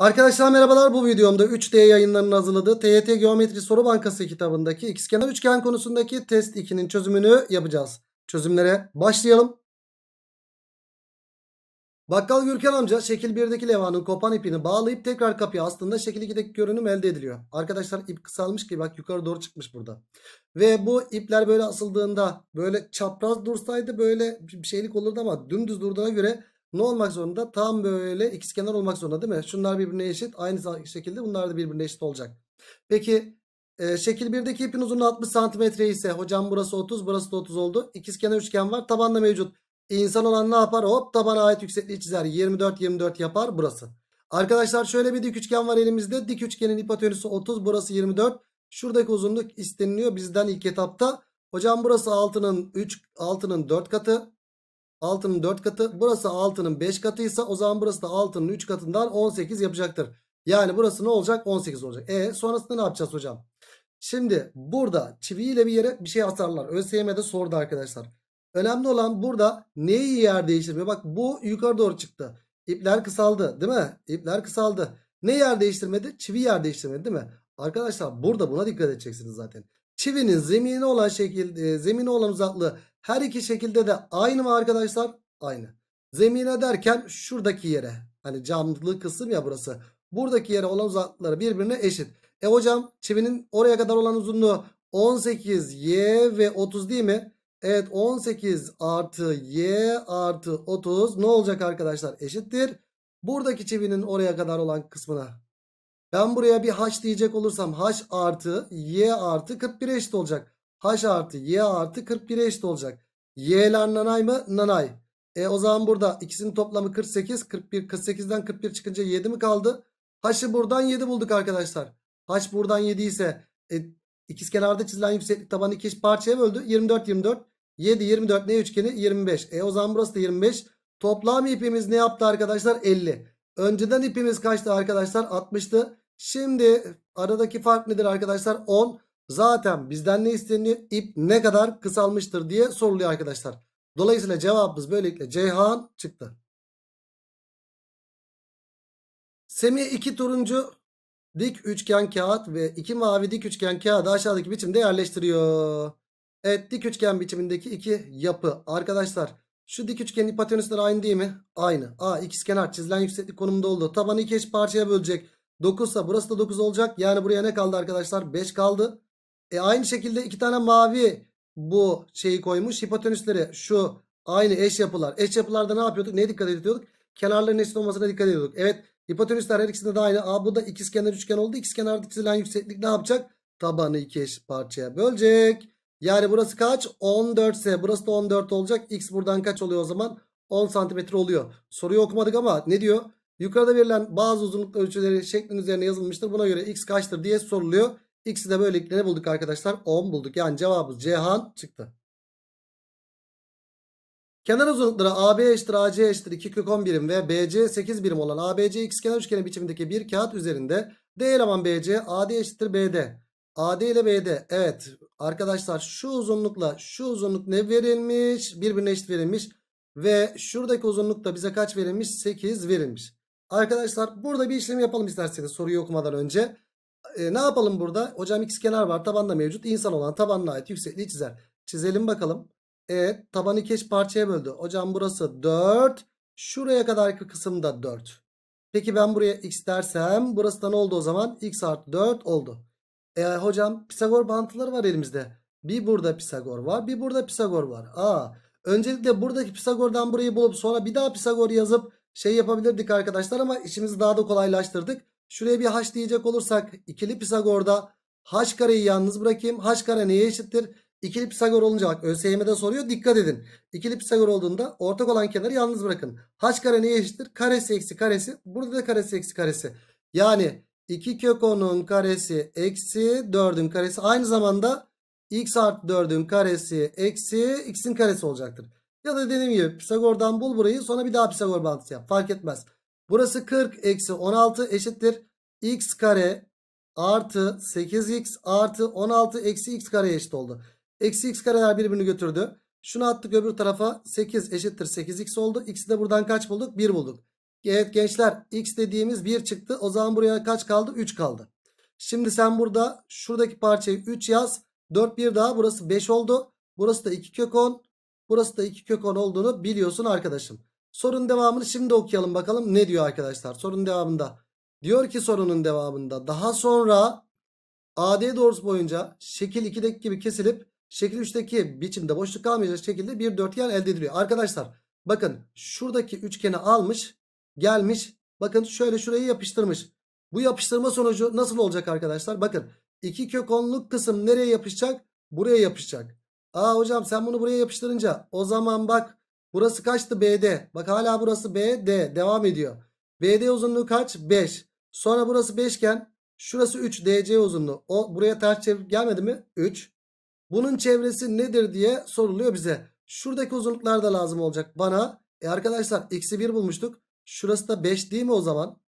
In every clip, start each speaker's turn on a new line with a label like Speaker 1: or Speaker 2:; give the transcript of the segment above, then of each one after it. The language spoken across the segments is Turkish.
Speaker 1: Arkadaşlar merhabalar bu videomda 3D yayınlarının hazırladığı TYT Geometri Soru Bankası kitabındaki ikizkenar üçgen konusundaki test 2'nin çözümünü yapacağız. Çözümlere başlayalım. Bakkal Gürkan amca şekil 1'deki levhanın kopan ipini bağlayıp tekrar kapıya astığında şekil 2'deki görünüm elde ediliyor. Arkadaşlar ip kısalmış ki bak yukarı doğru çıkmış burada. Ve bu ipler böyle asıldığında böyle çapraz dursaydı böyle bir şeylik olurdu ama dümdüz durduğuna göre ne olmak zorunda? Tam böyle ikizkenar olmak zorunda değil mi? Şunlar birbirine eşit. Aynı şekilde bunlar da birbirine eşit olacak. Peki e, şekil 1'deki ipin uzunluğu 60 santimetre ise hocam burası 30 burası da 30 oldu. İkizkenar üçgen var. Tabanda mevcut. İnsan olan ne yapar? Hop tabana ait yüksekliği çizer. 24 24 yapar burası. Arkadaşlar şöyle bir dik üçgen var elimizde. Dik üçgenin hipotenüsü 30 burası 24. Şuradaki uzunluk isteniliyor bizden ilk etapta. Hocam burası 6'nın 3 6'nın 4 katı. Altının 4 katı. Burası altının 5 katıysa o zaman burası da altının 3 katından 18 yapacaktır. Yani burası ne olacak? 18 olacak. E sonrasında ne yapacağız hocam? Şimdi burada çiviyle bir yere bir şey atarlar. ÖSYM'de sordu arkadaşlar. Önemli olan burada neyi yer değiştirmiyor? Bak bu yukarı doğru çıktı. İpler kısaldı değil mi? İpler kısaldı. Ne yer değiştirmedi? Çivi yer değiştirmedi değil mi? Arkadaşlar burada buna dikkat edeceksiniz zaten. Çivinin zemini olan şekilde zemini olan uzaklığı her iki şekilde de aynı mı arkadaşlar? Aynı. Zemine derken şuradaki yere. Hani camlı kısım ya burası. Buradaki yere olan uzaklıkları birbirine eşit. E hocam çivinin oraya kadar olan uzunluğu 18 y ve 30 değil mi? Evet 18 artı y artı 30 ne olacak arkadaşlar? Eşittir. Buradaki çivinin oraya kadar olan kısmına. Ben buraya bir h diyecek olursam h artı y artı 41 eşit olacak. H artı Y artı 41 eşit olacak. Y'ler nanay mı? Nanay. E o zaman burada ikisinin toplamı 48. 41, 48'den 41 çıkınca 7 mi kaldı? H'ı buradan 7 bulduk arkadaşlar. H buradan 7 ise e, ikizkenarda çizilen yükseklik tabanı iki parçaya böldü. 24, 24. 7, 24 ne üçgeni? 25. E o zaman burası da 25. Toplam ipimiz ne yaptı arkadaşlar? 50. Önceden ipimiz kaçtı arkadaşlar? 60'tı. Şimdi aradaki fark nedir arkadaşlar? 10 zaten bizden ne isteniyor? İp ne kadar kısalmıştır diye soruluyor arkadaşlar. Dolayısıyla cevabımız böylelikle Ceyhan çıktı. Semih 2 turuncu dik üçgen kağıt ve 2 mavi dik üçgen kağıdı aşağıdaki biçimde yerleştiriyor. Evet dik üçgen biçimindeki iki yapı. Arkadaşlar şu dik üçgenin hipotenüsleri aynı değil mi? Aynı. A ikizkenar çizilen yükseklik konumunda oldu. Tabanı iki eş parçaya bölecek. 9 ise burası da 9 olacak. Yani buraya ne kaldı arkadaşlar? 5 kaldı. E aynı şekilde iki tane mavi bu şeyi koymuş. Hipotenüsleri şu aynı eş yapılar. Eş yapılarda ne yapıyorduk? Neye dikkat ediyorduk? Kenarların eşit olmasına dikkat ediyorduk. Evet hipotenüsler her ikisinde de aynı. Aa, bu da ikizkenar üçgen oldu. İkizkenarda çizilen yükseklik ne yapacak? Tabanı iki eşit parçaya bölecek. Yani burası kaç? 14 ise burası da 14 olacak. X buradan kaç oluyor o zaman? 10 santimetre oluyor. Soruyu okumadık ama ne diyor? Yukarıda verilen bazı uzunluk ölçüleri şeklin üzerine yazılmıştır. Buna göre x kaçtır diye soruluyor. X'i de böylelikle ne bulduk arkadaşlar? 10 bulduk. Yani cevabımız Cihan çıktı. Kenar uzunlukları AB eşittir AC eşittir 2 kök 10 birim ve BC 8 birim olan ABC kenar üçgeni biçimindeki bir kağıt üzerinde D eleman BC AD eşittir BD. AD ile BD. Evet arkadaşlar şu uzunlukla şu uzunluk ne verilmiş? Birbirine eşit verilmiş. Ve şuradaki uzunluk da bize kaç verilmiş? 8 verilmiş. Arkadaşlar burada bir işlem yapalım isterseniz soruyu okumadan önce. E, ne yapalım burada? Hocam x kenar var tabanda mevcut. İnsan olan tabanına ait yüksekliği çizer. Çizelim bakalım. Evet tabanı keş parçaya böldü. Hocam burası 4. Şuraya kadarki kısım da 4. Peki ben buraya x dersem burası da ne oldu o zaman? x artı 4 oldu. E, hocam Pisagor bağıntıları var elimizde. Bir burada Pisagor var bir burada Pisagor var. Aa, öncelikle buradaki Pisagor'dan burayı bulup sonra bir daha Pisagor yazıp şey yapabilirdik arkadaşlar ama işimizi daha da kolaylaştırdık. Şuraya bir h diyecek olursak ikili Pisagor'da h kareyi yalnız bırakayım. h kare neye eşittir? İkili Pisagor olunca bak ÖSYM'de soruyor dikkat edin. İkili Pisagor olduğunda ortak olan kenarı yalnız bırakın. H kare neye eşittir? Karesi eksi karesi. Burada da karesi eksi karesi. Yani 2 kök 10'un karesi eksi 4'ün karesi aynı zamanda x artı 4'ün karesi eksi x'in karesi olacaktır. Ya da dediğim gibi Pisagor'dan bul burayı sonra bir daha Pisagor bağıntısı yap. Fark etmez. Burası 40 eksi 16 eşittir. X kare artı 8x artı 16 eksi x kare eşit oldu. Eksi x kareler birbirini götürdü. Şunu attık öbür tarafa 8 eşittir 8x oldu. X'i de buradan kaç bulduk? 1 bulduk. Evet gençler x dediğimiz 1 çıktı. O zaman buraya kaç kaldı? 3 kaldı. Şimdi sen burada şuradaki parçayı 3 yaz. 4 bir daha burası 5 oldu. Burası da 2 kök 10. Burası da 2 kök 10 olduğunu biliyorsun arkadaşım. Sorunun devamını şimdi okuyalım bakalım ne diyor arkadaşlar. Sorunun devamında diyor ki sorunun devamında daha sonra AD doğrusu boyunca şekil 2'deki gibi kesilip şekil 3'teki biçimde boşluk kalmayacak şekilde bir dörtgen elde ediliyor. Arkadaşlar bakın şuradaki üçgeni almış gelmiş bakın şöyle şurayı yapıştırmış. Bu yapıştırma sonucu nasıl olacak arkadaşlar? Bakın iki kök onluk kısım nereye yapışacak? Buraya yapışacak. Aa hocam sen bunu buraya yapıştırınca o zaman bak Burası kaçtı BD. Bak hala burası BD. Devam ediyor. BD uzunluğu kaç? 5. Sonra burası 5 iken şurası 3 DC uzunluğu. O buraya ters çevirip gelmedi mi? 3. Bunun çevresi nedir diye soruluyor bize. Şuradaki uzunluklar da lazım olacak bana. E arkadaşlar x'i 1 bulmuştuk. Şurası da 5 değil mi o zaman?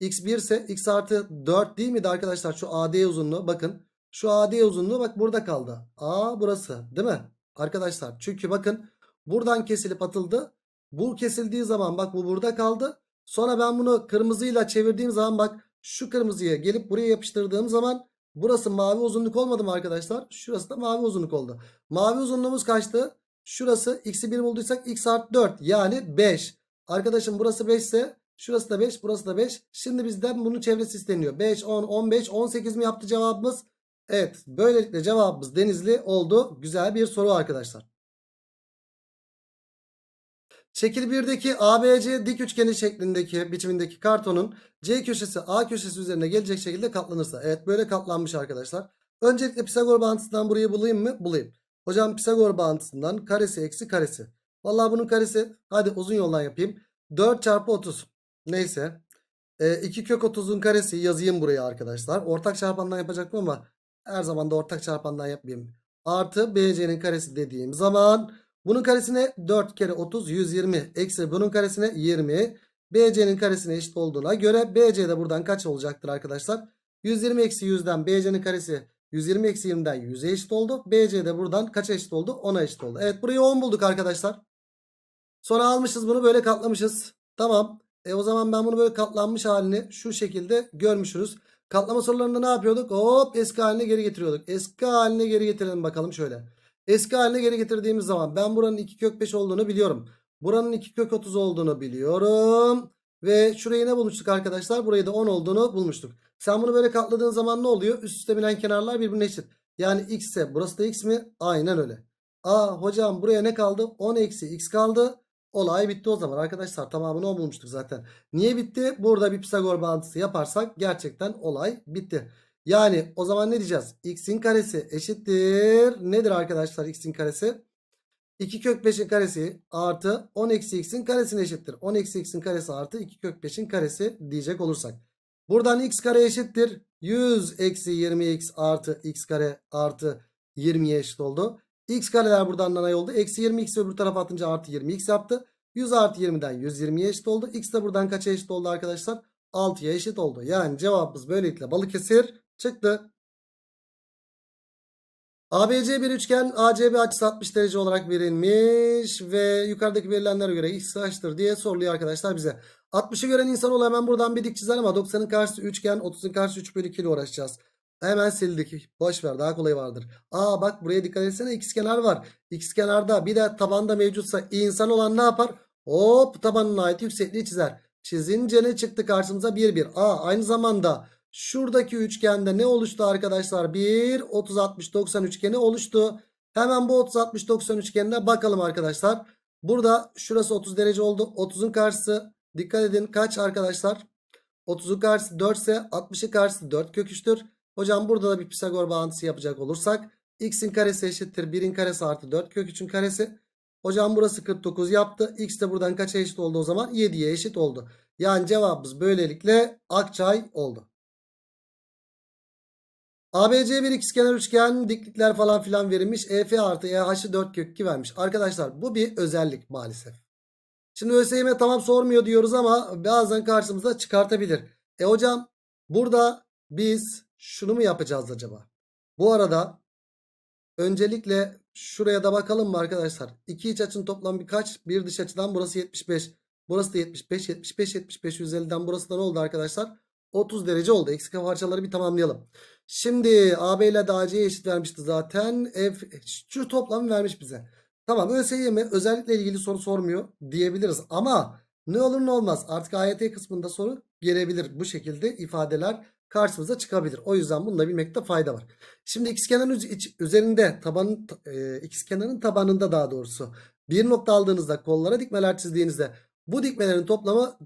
Speaker 1: x 1 ise x artı 4 değil miydi arkadaşlar? Şu AD uzunluğu bakın. Şu AD uzunluğu bak burada kaldı. A burası değil mi? Arkadaşlar çünkü bakın Buradan kesilip atıldı. Bu kesildiği zaman bak bu burada kaldı. Sonra ben bunu kırmızıyla çevirdiğim zaman bak şu kırmızıya gelip buraya yapıştırdığım zaman burası mavi uzunluk olmadı mı arkadaşlar? Şurası da mavi uzunluk oldu. Mavi uzunluğumuz kaçtı? Şurası x'i 1 bulduysak x art 4 yani 5. Arkadaşım burası 5 ise şurası da 5 burası da 5. Şimdi bizden bunun çevresi isteniyor. 5, 10, 15, 18 mi yaptı cevabımız? Evet böylelikle cevabımız denizli oldu. Güzel bir soru arkadaşlar. Şekil 1'deki ABC dik üçgeni şeklindeki biçimindeki kartonun C köşesi A köşesi üzerine gelecek şekilde katlanırsa. Evet böyle katlanmış arkadaşlar. Öncelikle Pisagor bağıntısından burayı bulayım mı? Bulayım. Hocam Pisagor bağıntısından karesi eksi karesi. Vallahi bunun karesi hadi uzun yoldan yapayım. 4 çarpı 30. Neyse. 2 ee, kök 30'un karesi yazayım buraya arkadaşlar. Ortak çarpandan yapacaktım ama her zaman da ortak çarpandan yapmayayım. Artı BC'nin karesi dediğim zaman bunun karesine 4 kere 30 120 eksi bunun karesine 20. BC'nin karesine eşit olduğuna göre BC de buradan kaç olacaktır arkadaşlar? 120 eksi 100'den BC'nin karesi 120 eksi 20'den 100'e eşit oldu. BC de buradan kaça eşit oldu? 10'a eşit oldu. Evet burayı 10 bulduk arkadaşlar. Sonra almışız bunu böyle katlamışız. Tamam. E o zaman ben bunu böyle katlanmış halini şu şekilde görmüşürüz. Katlama sorularında ne yapıyorduk? Hop eski haline geri getiriyorduk. Eski haline geri getirelim bakalım şöyle. Eski haline geri getirdiğimiz zaman ben buranın 2 kök 5 olduğunu biliyorum. Buranın 2 kök 30 olduğunu biliyorum. Ve şurayı ne bulmuştuk arkadaşlar? Burayı da 10 olduğunu bulmuştuk. Sen bunu böyle katladığın zaman ne oluyor? Üst üste binen kenarlar birbirine eşit. Yani x ise burası da x mi? Aynen öyle. Aa hocam buraya ne kaldı? 10 eksi x kaldı. Olay bitti o zaman arkadaşlar. Tamamını o bulmuştuk zaten. Niye bitti? Burada bir Pisagor bağıntısı yaparsak gerçekten olay bitti. Yani o zaman ne diyeceğiz? X'in karesi eşittir. Nedir arkadaşlar X'in karesi? 2 kök 5'in karesi artı 10 eksi X'in karesine eşittir. 10 eksi X'in karesi artı 2 kök 5'in karesi diyecek olursak. Buradan X kare eşittir. 100 eksi 20X artı X kare artı 20'ye eşit oldu. X kareler buradan nanay oldu. Eksi 20X öbür tarafa atınca artı 20X yaptı. 100 artı 20'den 120'ye eşit oldu. X de buradan kaça eşit oldu arkadaşlar? 6'ya eşit oldu. Yani cevabımız böylelikle Balıkesir Çıktı. ABC bir üçgen ACB açısı 60 derece olarak verilmiş ve yukarıdaki verilenlere göre x kaçtır diye soruluyor arkadaşlar bize. 60'ı gören insan ol hemen buradan bir dik çizer ama 90'ın karşısı üçgen 30'un karşısı 3 bölü 2 ile uğraşacağız. Hemen sildik. Boş ver daha kolay vardır. Aa bak buraya dikkat etsene x kenar var. X kenarda bir de tabanda mevcutsa insan olan ne yapar? Hop tabanına ait yüksekliği çizer. Çizince ne çıktı karşımıza? 1 1. Aa aynı zamanda Şuradaki üçgende ne oluştu arkadaşlar? Bir 30-60-90 üçgeni oluştu. Hemen bu 30-60-90 üçgenine bakalım arkadaşlar. Burada şurası 30 derece oldu. 30'un karşısı dikkat edin kaç arkadaşlar? 30'un karşısı 4 ise 60'ın karşısı 4 köküçtür. Hocam burada da bir Pisagor bağıntısı yapacak olursak. X'in karesi eşittir 1'in karesi artı 4 kök 3'ün karesi. Hocam burası 49 yaptı. X de buradan kaça eşit oldu o zaman? 7'ye eşit oldu. Yani cevabımız böylelikle Akçay oldu. ABC bir ikizkenar üçgen diklikler falan filan verilmiş. EF artı EH'ı 4 kök 2 vermiş. Arkadaşlar bu bir özellik maalesef. Şimdi ÖSYM tamam sormuyor diyoruz ama bazen karşımıza çıkartabilir. E hocam burada biz şunu mu yapacağız acaba? Bu arada öncelikle şuraya da bakalım mı arkadaşlar? İki iç açının toplam birkaç? Bir dış açıdan burası 75. Burası da 75, 75, 75, 150'den burası da ne oldu arkadaşlar? 30 derece oldu. Eksik parçaları bir tamamlayalım. Şimdi AB ile DC'ye eşit vermişti zaten. F, şu toplamı vermiş bize. Tamam ÖSYM özellikle ilgili soru sormuyor diyebiliriz. Ama ne olur ne olmaz artık AYT kısmında soru gelebilir. Bu şekilde ifadeler karşımıza çıkabilir. O yüzden bunu da bilmekte fayda var. Şimdi ikizkenarın üzerinde tabanın e, ikizkenarın tabanında daha doğrusu bir nokta aldığınızda kollara dikmeler çizdiğinizde bu dikmelerin toplamı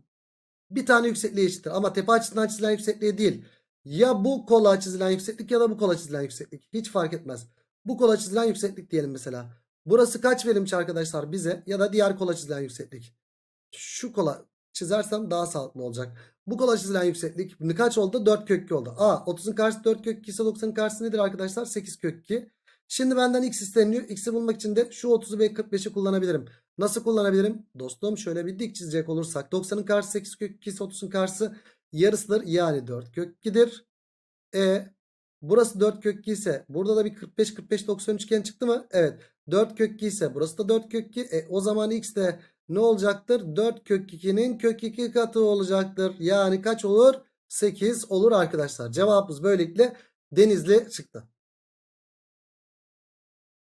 Speaker 1: bir tane yüksekliğe eşittir. Ama tepe açısından çizilen yüksekliğe değil. Ya bu kola çizilen yükseklik ya da bu kola çizilen yükseklik. Hiç fark etmez. Bu kola çizilen yükseklik diyelim mesela. Burası kaç verimçi arkadaşlar bize ya da diğer kola çizilen yükseklik. Şu kola çizersem daha sağlıklı olacak. Bu kola çizilen yükseklik kaç oldu? 4 kök 2 oldu. A 30'un karşısı 4 kök 2 ise 90'ın karşısı nedir arkadaşlar? 8 kök 2. Şimdi benden x isteniyor. X'i bulmak için de şu 30'u ve 45'i kullanabilirim. Nasıl kullanabilirim? Dostum şöyle bir dik çizecek olursak 90'ın karşı 8 kök 2 30'un karşısı yarısıdır. Yani 4 kök 2'dir. E burası 4 kök 2 ise burada da bir 45 45 90 üçgen çıktı mı? Evet. 4 kök 2 ise burası da 4 kök 2. E, o zaman x de ne olacaktır? 4 kök 2'nin kök 2 katı olacaktır. Yani kaç olur? 8 olur arkadaşlar. Cevabımız böylelikle denizli çıktı.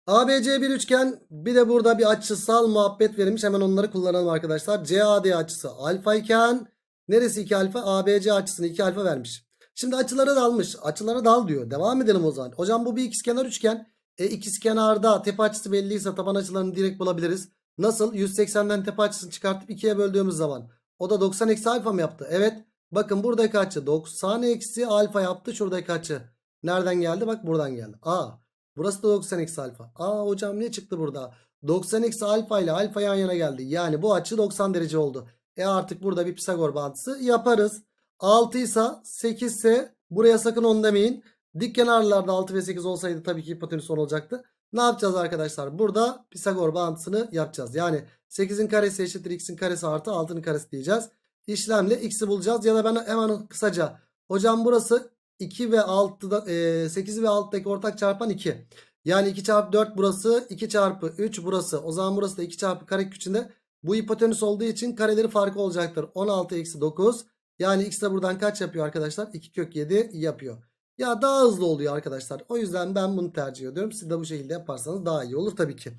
Speaker 1: ABC bir üçgen bir de burada bir açısal muhabbet verilmiş. Hemen onları kullanalım arkadaşlar. CAD açısı alfa iken neresi 2 alfa? ABC açısını 2 alfa vermiş. Şimdi açıları dalmış. Açıları dal diyor. Devam edelim o zaman. Hocam bu bir ikizkenar üçgen. E ikizkenarda tepe açısı belliyse taban açılarını direkt bulabiliriz. Nasıl? 180'den tepe açısını çıkartıp 2'ye böldüğümüz zaman. O da 90 eksi alfa mı yaptı? Evet. Bakın buradaki açı 90 eksi alfa yaptı. Şuradaki açı nereden geldi? Bak buradan geldi. A. Burası da 90 eksi alfa. Aa hocam ne çıktı burada? 90 eksi alfa ile alfa yan yana geldi. Yani bu açı 90 derece oldu. E artık burada bir Pisagor bağıntısı yaparız. 6 ise 8 ise buraya sakın 10 demeyin. Dik kenarlarda 6 ve 8 olsaydı tabii ki hipotenüs 10 olacaktı. Ne yapacağız arkadaşlar? Burada Pisagor bağıntısını yapacağız. Yani 8'in karesi eşittir x'in karesi artı 6'nın karesi diyeceğiz. İşlemle x'i bulacağız. Ya da ben hemen kısaca hocam burası 2 ve 6'da e, 8 ve 6'daki ortak çarpan 2. Yani 2 çarpı 4 burası 2 çarpı 3 burası. O zaman burası da 2 çarpı kare içinde. Bu hipotenüs olduğu için kareleri farkı olacaktır. 16 eksi 9. Yani x de buradan kaç yapıyor arkadaşlar? 2 kök 7 yapıyor. Ya daha hızlı oluyor arkadaşlar. O yüzden ben bunu tercih ediyorum. Siz de bu şekilde yaparsanız daha iyi olur tabii ki.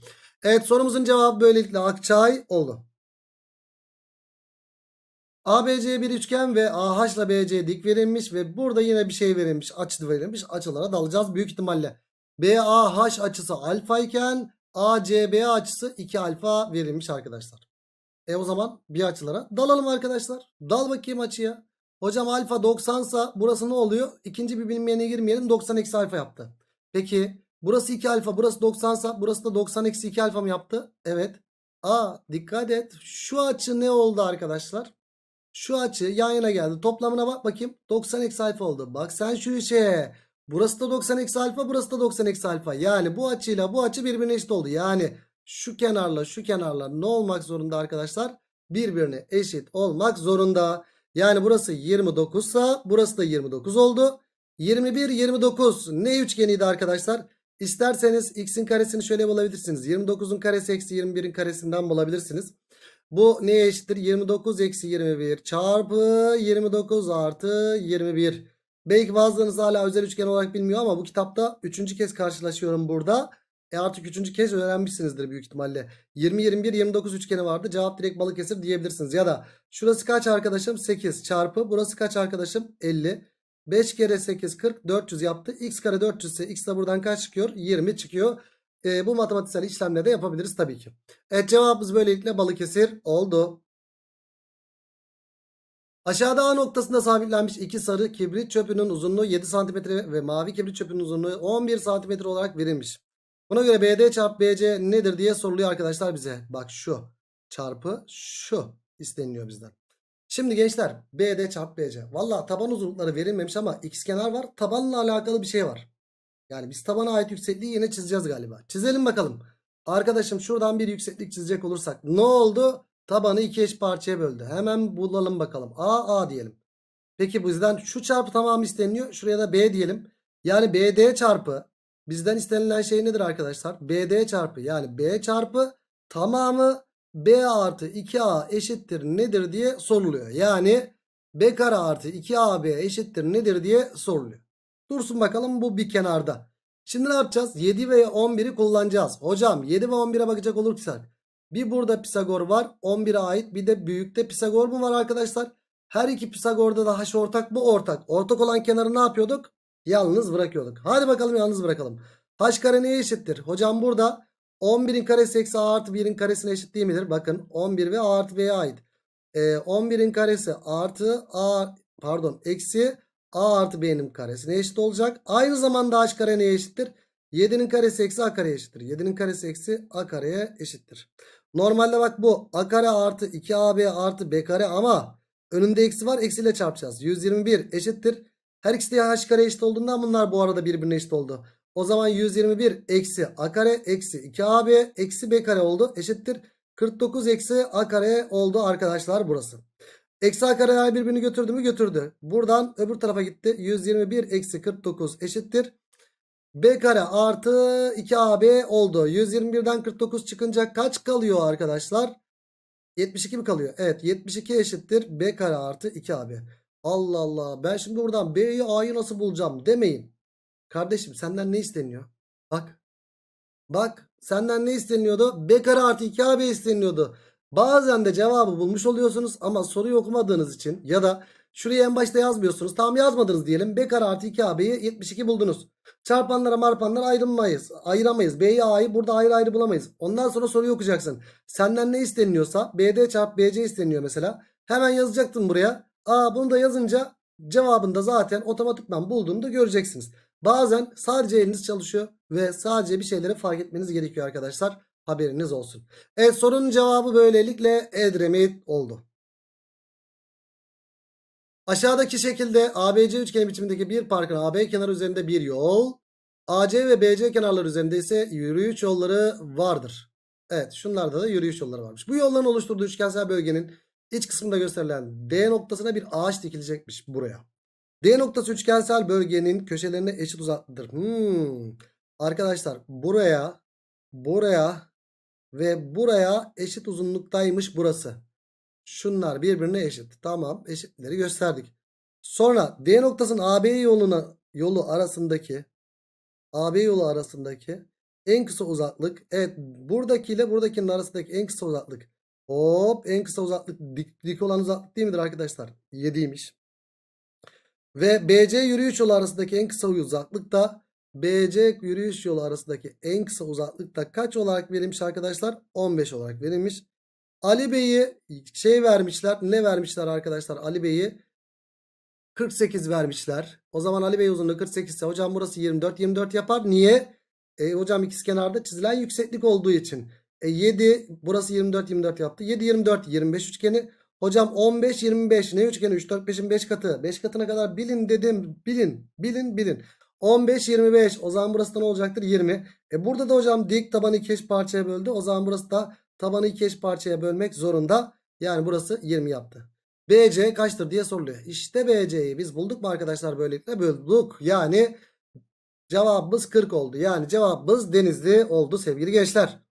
Speaker 1: Evet sorumuzun cevabı böylelikle Akçay oldu. ABC bir üçgen ve AH ile BC dik verilmiş ve burada yine bir şey verilmiş. Açı verilmiş. Açılara dalacağız büyük ihtimalle. BAH açısı alfa iken ACB açısı 2 alfa verilmiş arkadaşlar. E o zaman bir açılara dalalım arkadaşlar. Dal bakayım açıya. Hocam alfa 90 sa burası ne oluyor? İkinci bir bilinmeyene girmeyelim 90 eksi alfa yaptı. Peki burası 2 alfa burası 90 sa burası da 90 eksi 2 alfa mı yaptı? Evet. a dikkat et şu açı ne oldu arkadaşlar? Şu açı yan yana geldi. Toplamına bak bakayım. 90 eksi alfa oldu. Bak sen şu işe. Burası da 90 eksi alfa. Burası da 90 eksi alfa. Yani bu açıyla bu açı birbirine eşit oldu. Yani şu kenarla şu kenarla ne olmak zorunda arkadaşlar? Birbirine eşit olmak zorunda. Yani burası 29 sa burası da 29 oldu. 21 29 ne üçgeniydi arkadaşlar? İsterseniz x'in karesini şöyle bulabilirsiniz. 29'un karesi eksi 21'in karesinden bulabilirsiniz. Bu neye eşittir? 29 eksi 21 çarpı 29 artı 21. Belki bazılarınız hala özel üçgen olarak bilmiyor ama bu kitapta üçüncü kez karşılaşıyorum burada. E artık üçüncü kez öğrenmişsinizdir büyük ihtimalle. 20, 21, 29 üçgeni vardı. Cevap direkt Balıkesir diyebilirsiniz. Ya da şurası kaç arkadaşım? 8 çarpı. Burası kaç arkadaşım? 50. 5 kere 8 40 400 yaptı. X kare 400 ise x de buradan kaç çıkıyor? 20 çıkıyor e, bu matematiksel işlemle de yapabiliriz tabii ki. Evet cevabımız böylelikle Balıkesir oldu. Aşağıda A noktasında sabitlenmiş iki sarı kibrit çöpünün uzunluğu 7 cm ve mavi kibrit çöpünün uzunluğu 11 cm olarak verilmiş. Buna göre BD çarpı BC nedir diye soruluyor arkadaşlar bize. Bak şu çarpı şu isteniliyor bizden. Şimdi gençler BD çarpı BC. Valla taban uzunlukları verilmemiş ama x kenar var. Tabanla alakalı bir şey var. Yani biz tabana ait yüksekliği yine çizeceğiz galiba. Çizelim bakalım. Arkadaşım şuradan bir yükseklik çizecek olursak ne oldu? Tabanı iki eş parçaya böldü. Hemen bulalım bakalım. A A diyelim. Peki bizden şu çarpı tamam isteniyor. Şuraya da B diyelim. Yani BD çarpı bizden istenilen şey nedir arkadaşlar? BD çarpı yani B çarpı tamamı B artı 2A eşittir nedir diye soruluyor. Yani B kare artı 2AB eşittir nedir diye soruluyor. Dursun bakalım bu bir kenarda. Şimdi ne yapacağız? 7 ve 11'i kullanacağız. Hocam 7 ve 11'e bakacak olursak. Bir burada Pisagor var. 11'e ait bir de büyükte Pisagor mu var arkadaşlar? Her iki Pisagor'da da haş ortak mı? Ortak. Ortak olan kenarı ne yapıyorduk? Yalnız bırakıyorduk. Hadi bakalım yalnız bırakalım. Haş kare neye eşittir? Hocam burada 11'in karesi eksi a artı 1'in karesine eşit değil midir? Bakın 11 ve a artı b'ye ait. Ee, 11'in karesi artı a pardon eksi A artı B'nin ne eşit olacak. Aynı zamanda H kare neye eşittir? 7'nin karesi eksi A kareye eşittir. 7'nin karesi eksi A kareye eşittir. Normalde bak bu A kare artı 2AB artı B kare ama önünde eksi var. Eksiyle çarpacağız. 121 eşittir. Her ikisi de H kare eşit olduğundan bunlar bu arada birbirine eşit oldu. O zaman 121 eksi A kare eksi 2AB eksi B kare oldu. Eşittir. 49 eksi A kare oldu arkadaşlar burası. Eksi a kare a birbirini götürdü mü? Götürdü. Buradan öbür tarafa gitti. 121 eksi 49 eşittir. B kare artı 2AB oldu. 121'den 49 çıkınca kaç kalıyor arkadaşlar? 72 mi kalıyor? Evet 72 eşittir. B kare artı 2AB. Allah Allah ben şimdi buradan B'yi A'yı nasıl bulacağım demeyin. Kardeşim senden ne isteniyor? Bak. Bak senden ne isteniyordu? B kare artı 2AB isteniyordu. Bazen de cevabı bulmuş oluyorsunuz ama soruyu okumadığınız için ya da şuraya en başta yazmıyorsunuz. Tam yazmadınız diyelim. B kare artı 2AB'yi 72 buldunuz. Çarpanlara marpanlara ayrılmayız. Ayıramayız. B'yi A'yı burada ayrı ayrı bulamayız. Ondan sonra soruyu okuyacaksın. Senden ne isteniyorsa BD çarp BC isteniyor mesela. Hemen yazacaktın buraya. A bunu da yazınca cevabında zaten otomatikman bulduğunu da göreceksiniz. Bazen sadece eliniz çalışıyor ve sadece bir şeyleri fark etmeniz gerekiyor arkadaşlar. Haberiniz olsun. Evet sorunun cevabı böylelikle Edremit oldu. Aşağıdaki şekilde ABC üçgen biçimindeki bir parkın AB kenarı üzerinde bir yol, AC ve BC kenarları üzerinde ise yürüyüş yolları vardır. Evet şunlarda da yürüyüş yolları varmış. Bu yolların oluşturduğu üçgensel bölgenin iç kısmında gösterilen D noktasına bir ağaç dikilecekmiş buraya. D noktası üçgensel bölgenin köşelerine eşit uzaklıdır. Hmm. Arkadaşlar buraya buraya ve buraya eşit uzunluktaymış burası. Şunlar birbirine eşit. Tamam eşitleri gösterdik. Sonra D noktasının AB yoluna yolu arasındaki AB yolu arasındaki en kısa uzaklık. Evet buradaki ile buradakinin arasındaki en kısa uzaklık. Hop en kısa uzaklık dik, dik olan uzaklık değil midir arkadaşlar? 7'ymiş. Ve BC yürüyüş yolu arasındaki en kısa uzaklık da BC yürüyüş yolu arasındaki en kısa uzaklık da kaç olarak verilmiş arkadaşlar? 15 olarak verilmiş. Ali Bey'i şey vermişler. Ne vermişler arkadaşlar? Ali Bey'i 48 vermişler. O zaman Ali Bey uzunluğu 48 ise hocam burası 24. 24 yapar. Niye? E, hocam ikizkenarda çizilen yükseklik olduğu için. E, 7 burası 24 24 yaptı. 7 24 25 üçgeni. Hocam 15 25 ne üçgeni? 3 4 5'in 5 katı. 5 katına kadar bilin dedim. Bilin bilin bilin. 15 25 o zaman burası da ne olacaktır 20. E burada da hocam dik tabanı iki parçaya böldü. O zaman burası da tabanı iki parçaya bölmek zorunda. Yani burası 20 yaptı. BC kaçtır diye soruluyor. İşte BC'yi biz bulduk mu arkadaşlar böylelikle bulduk. Yani cevabımız 40 oldu. Yani cevabımız Denizli oldu sevgili gençler.